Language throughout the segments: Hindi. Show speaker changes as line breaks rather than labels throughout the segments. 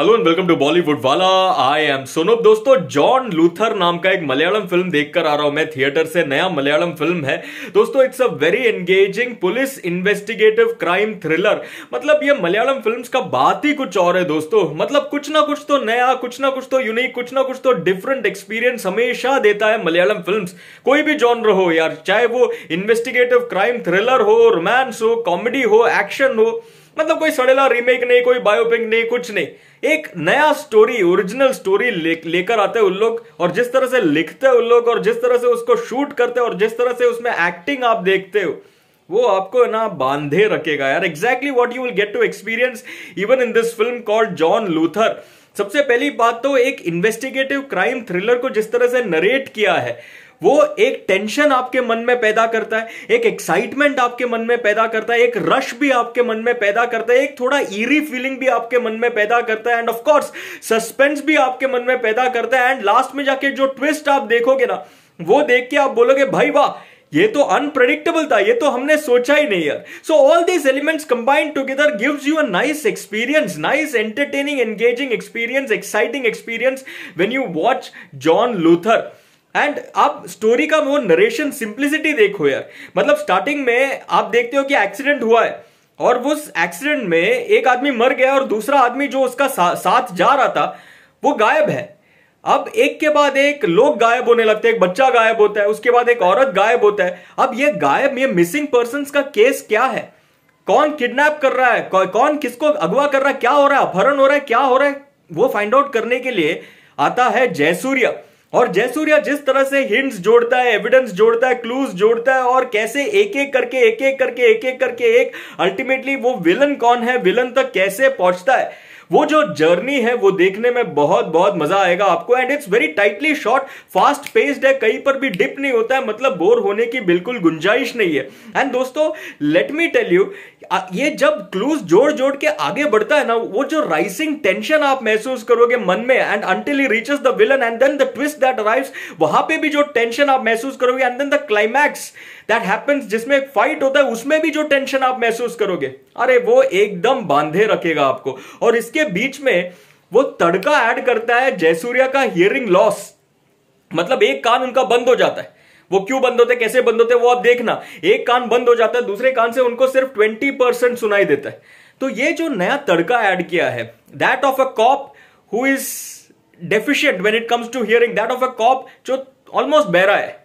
hello and welcome to Bollywood Wala I M सोनोब दोस्तों जॉन लूथर नाम का एक मलयालम फिल्म देखकर आ रहा हूं मैं थिएटर से नया मलयालम फिल्म है दोस्तों it's a very engaging police investigative crime thriller मतलब ये मलयालम फिल्म्स का बात ही कुछ और है दोस्तों मतलब कुछ ना कुछ तो नया कुछ ना कुछ तो यूनिक कुछ ना कुछ तो डिफरेंट एक्सपीरियंस हमेशा देता है मलयालम फिल्म कोई भी जॉन हो यार चाहे वो इन्वेस्टिगेटिव क्राइम थ्रिलर हो रोमांस हो कॉमेडी हो एक्शन हो मतलब कोई सड़ेला रीमेक नहीं कोई बायोपिक नहीं कुछ नहीं एक नया स्टोरी ओरिजिनल स्टोरी ले, लेकर आते हैं उन लोग और जिस तरह से लिखते हैं उन लोग और जिस तरह से उसको शूट करते हैं और जिस तरह से उसमें एक्टिंग आप देखते हो वो आपको ना बांधे रखेगा यार exactly what you will get to experience even in this film called John Luther सबसे पहली बात तो एक इन्वेस्टिगेटिव क्राइम थ्रिलर को जिस तरह से नरेट किया है वो एक टेंशन आपके मन में पैदा करता है एक एक्साइटमेंट आपके मन में पैदा करता है एक रश भी आपके मन में पैदा करता है एक थोड़ा ईरी फीलिंग भी आपके मन में पैदा करता है एंड ऑफकोर्स सस्पेंस भी आपके मन में पैदा करता है एंड लास्ट में जाके जो ट्विस्ट आप देखोगे ना वो देख के आप बोलोगे भाई वाह ये तो अनप्रडिक्टेबल था ये तो हमने सोचा ही नहीं यार so all this elements combined together gives you a nice experience nice entertaining engaging experience exciting experience when you watch John Luther and आप स्टोरी का वो नरेशन सिंप्लिसिटी देखो यार मतलब स्टार्टिंग में आप देखते हो कि एक्सीडेंट हुआ है और उस एक्सीडेंट में एक आदमी मर गया और दूसरा आदमी जो उसका सा, साथ जा रहा था वो गायब है अब एक के बाद एक लोग गायब होने लगते हैं एक बच्चा गायब होता है उसके बाद एक औरत गायब होता है अब ये गायब ये मिसिंग पर्सन का केस क्या है कौन किडनैप कर रहा है कौ, कौन किसको अगवा कर रहा है क्या हो रहा है अपहरण हो रहा है क्या हो रहा है वो फाइंड आउट करने के लिए आता है जयसूर्या और जयसूर्या जिस तरह से हिंट्स जोड़ता है एविडेंस जोड़ता है क्लूज जोड़ता है और कैसे एक एक करके एक एक करके एक एक करके एक अल्टीमेटली वो विलन कौन है विलन तक कैसे पहुंचता है वो जो जर्नी है वो देखने में बहुत बहुत मजा आएगा आपको and it's very tightly short fast paced है कहीं पर भी डिप नहीं होता है मतलब बोर होने की बिल्कुल गुंजाइश नहीं है एंड दोस्तों लेट मी टेल यू ये जब क्लूज जोड़ जोड़ के आगे बढ़ता है ना वो जो राइसिंग टेंशन आप महसूस करोगे मन में and until he reaches the villain and then the twist that arrives वहां पे भी जो टेंशन आप महसूस करोगे and then the climax that happens जिसमें एक फाइट होता है उसमें भी जो टेंशन आप महसूस करोगे अरे वो एकदम बांधे रखेगा आपको और इसके बीच में वो तड़का ऐड करता है जयसूर्या का हियरिंग लॉस मतलब एक कान उनका बंद हो जाता है वो क्यों बंद होते कैसे बंद होते वो आप देखना एक कान बंद हो जाता है दूसरे कान से उनको सिर्फ ट्वेंटी परसेंट सुनाई देता है तो ये जो नया तड़का ऐड किया है that of a cop who is deficient when it comes to hearing that of a cop जो ऑलमोस्ट बहरा है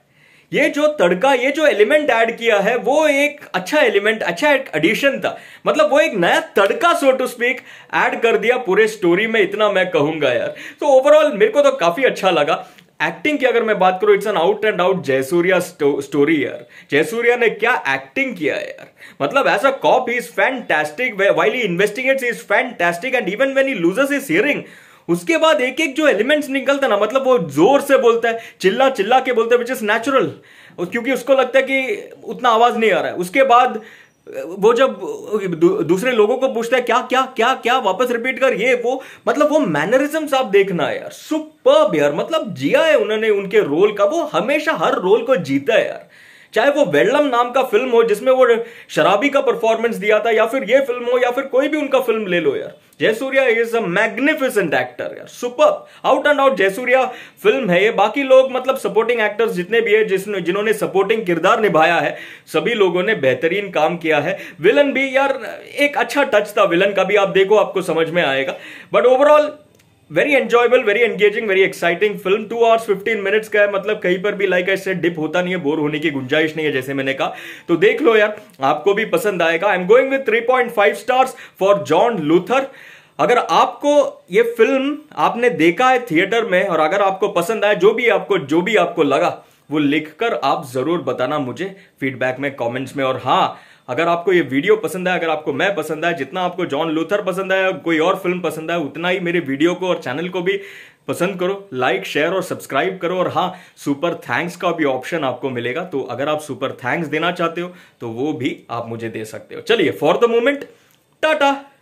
ये जो तड़का ये जो एलिमेंट ऐड किया है वो एक अच्छा एलिमेंट अच्छा एक एडिशन था मतलब वो एक नया तड़का सो टू स्पीक ऐड कर दिया पूरे स्टोरी में इतना मैं कहूंगा यार तो ओवरऑल मेरे को तो काफी अच्छा लगा एक्टिंग की अगर मैं बात करूं it's an out and out Jayasurya story यार जयसूर्या ने क्या एक्टिंग किया यार मतलब as a cop he is fantastic while he investigates is fantastic and even when he loses is hearing उसके बाद एक एक जो एलिमेंट्स निकलता ना मतलब वो जोर से बोलता है चिल्ला चिल्ला के बोलता है विच इज नेचुरल क्योंकि उसको लगता है कि उतना आवाज नहीं आ रहा है उसके बाद वो जब दूसरे लोगों को पूछता है क्या क्या क्या क्या वापस रिपीट कर ये वो मतलब वो मैनरिज्म आप देखना है यार सुपर यार मतलब जिया है उन्होंने उनके रोल का वो हमेशा हर रोल को जीता है यार चाहे वो वेल्लम नाम का फिल्म हो जिसमें वो शराबी का परफॉर्मेंस दिया था या फिर ये फिल्म हो या फिर कोई भी उनका फिल्म ले लो यार Jayasurya is a magnificent actor यार super out and out Jayasurya film है ये बाकी लोग मतलब सपोर्टिंग एक्टर्स जितने भी है जिसने जिन्होंने सपोर्टिंग किरदार निभाया है सभी लोगों ने बेहतरीन काम किया है विलन भी यार एक अच्छा टच था विलन का भी आप देखो आपको समझ में आएगा but overall very enjoyable very engaging very exciting film two hours fifteen minutes का है मतलब कहीं पर भी लाइक ऐसे डिप होता नहीं है बोर होने की गुंजाइश नहीं है जैसे मैंने कहा तो देख लो यार आपको भी पसंद आएगा I am going with three point five stars for John Luther अगर आपको ये फिल्म आपने देखा है थिएटर में और अगर आपको पसंद आए जो भी आपको जो भी आपको लगा वो लिखकर आप जरूर बताना मुझे फीडबैक में कमेंट्स में और हाँ अगर आपको ये वीडियो पसंद है अगर आपको मैं पसंद है जितना आपको जॉन लूथर पसंद है कोई और फिल्म पसंद है उतना ही मेरे वीडियो को और चैनल को भी पसंद करो लाइक शेयर और सब्सक्राइब करो और हाँ सुपर थैंक्स का भी ऑप्शन आपको मिलेगा तो अगर आप सुपर थैंक्स देना चाहते हो तो वो भी आप मुझे दे सकते हो चलिए फॉर द मोमेंट टाटा